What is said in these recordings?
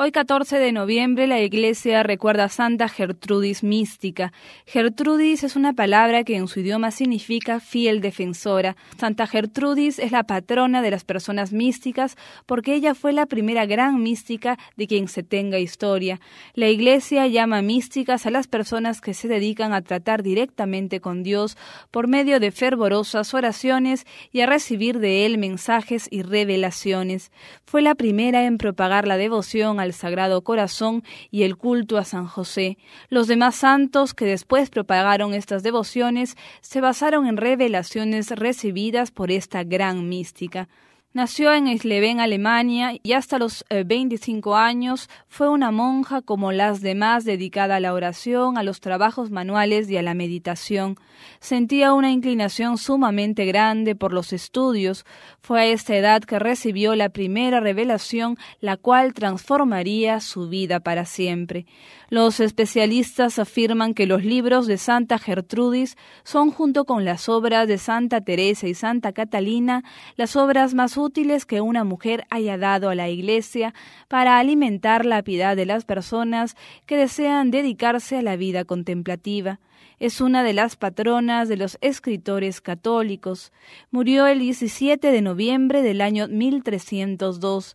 Hoy 14 de noviembre la iglesia recuerda a Santa Gertrudis mística. Gertrudis es una palabra que en su idioma significa fiel defensora. Santa Gertrudis es la patrona de las personas místicas porque ella fue la primera gran mística de quien se tenga historia. La iglesia llama místicas a las personas que se dedican a tratar directamente con Dios por medio de fervorosas oraciones y a recibir de él mensajes y revelaciones. Fue la primera en propagar la devoción al el Sagrado Corazón y el culto a San José. Los demás santos que después propagaron estas devociones se basaron en revelaciones recibidas por esta gran mística. Nació en Eisleben, Alemania, y hasta los 25 eh, años fue una monja como las demás dedicada a la oración, a los trabajos manuales y a la meditación. Sentía una inclinación sumamente grande por los estudios. Fue a esta edad que recibió la primera revelación, la cual transformaría su vida para siempre. Los especialistas afirman que los libros de Santa Gertrudis son, junto con las obras de Santa Teresa y Santa Catalina, las obras más útiles que una mujer haya dado a la Iglesia para alimentar la piedad de las personas que desean dedicarse a la vida contemplativa. Es una de las patronas de los escritores católicos. Murió el 17 de noviembre del año 1302.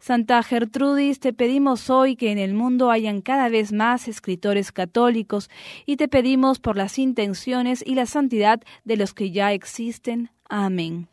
Santa Gertrudis, te pedimos hoy que en el mundo hayan cada vez más escritores católicos y te pedimos por las intenciones y la santidad de los que ya existen. Amén.